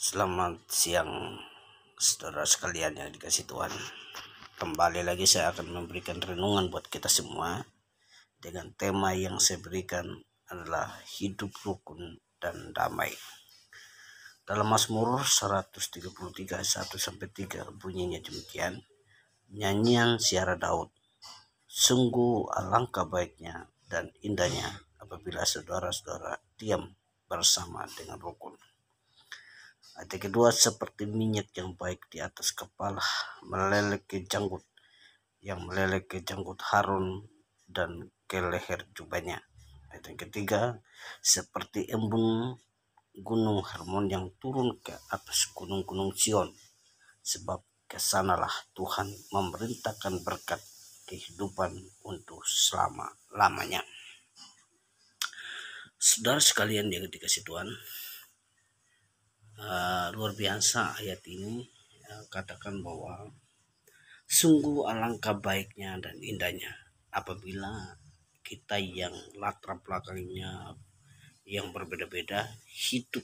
Selamat siang saudara sekalian yang dikasih Tuhan. Kembali lagi saya akan memberikan renungan buat kita semua dengan tema yang saya berikan adalah hidup rukun dan damai. Dalam Mazmur 133 1 3 bunyinya demikian. Nyanyian Siara Daud. Sungguh alangkah baiknya dan indahnya apabila saudara-saudara diam bersama dengan rukun ada kedua seperti minyak yang baik di atas kepala meleleh ke janggut yang meleleh ke janggut Harun dan ke leher jubahnya. Ada yang ketiga seperti embun gunung Harmon yang turun ke atas gunung-gunung Sion sebab kesanalah Tuhan memerintahkan berkat kehidupan untuk selama-lamanya. Saudara sekalian yang dikasih Tuhan, Ah, luar biasa ayat ini uh, katakan bahwa sungguh alangkah baiknya dan indahnya apabila kita yang latar belakangnya yang berbeda-beda hidup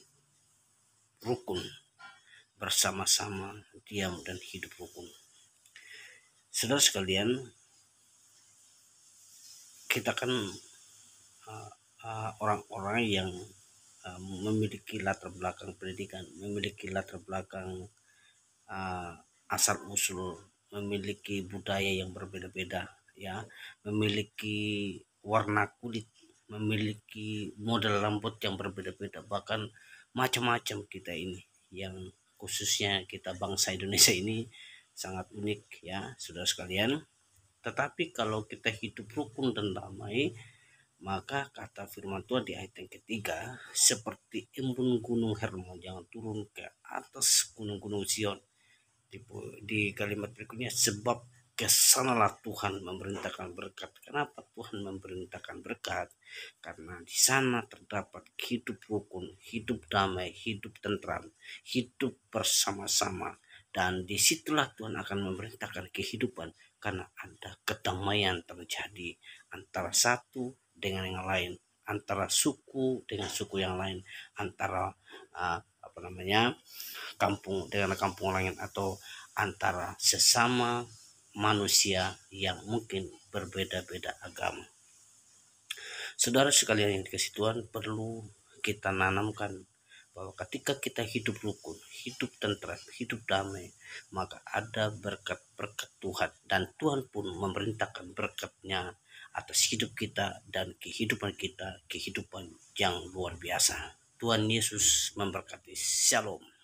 rukun bersama-sama diam dan hidup rukun. Saudara sekalian, kita kan ah, ah, orang-orang uh, uh, orang -orang yang memiliki latar belakang pendidikan, memiliki latar belakang uh, asal usul, memiliki budaya yang berbeda-beda, ya, memiliki warna kulit, memiliki model rambut yang berbeda-beda, bahkan macam-macam kita ini yang khususnya kita bangsa Indonesia ini sangat unik ya saudara sekalian tetapi kalau kita hidup rukun dan damai maka kata firman Tuhan di ayat yang ketiga, seperti embun gunung Hermon, jangan turun ke atas gunung-gunung Sion. Di, di kalimat berikutnya, sebab kesanalah Tuhan memerintahkan berkat. Kenapa Tuhan memerintahkan berkat? Karena di sana terdapat hidup rukun, hidup damai, hidup tentram, hidup bersama-sama. Dan disitulah Tuhan akan memerintahkan kehidupan karena ada kedamaian terjadi antara satu dengan yang lain, antara suku dengan suku yang lain, antara uh, apa namanya kampung dengan kampung lain atau antara sesama manusia yang mungkin berbeda-beda agama. Saudara sekalian yang dikasih Tuhan perlu kita nanamkan bahwa ketika kita hidup rukun, hidup tentram, hidup damai, maka ada berkat-berkat Tuhan dan Tuhan pun memerintahkan berkatnya atas hidup kita dan kehidupan kita, kehidupan yang luar biasa. Tuhan Yesus memberkati. Shalom.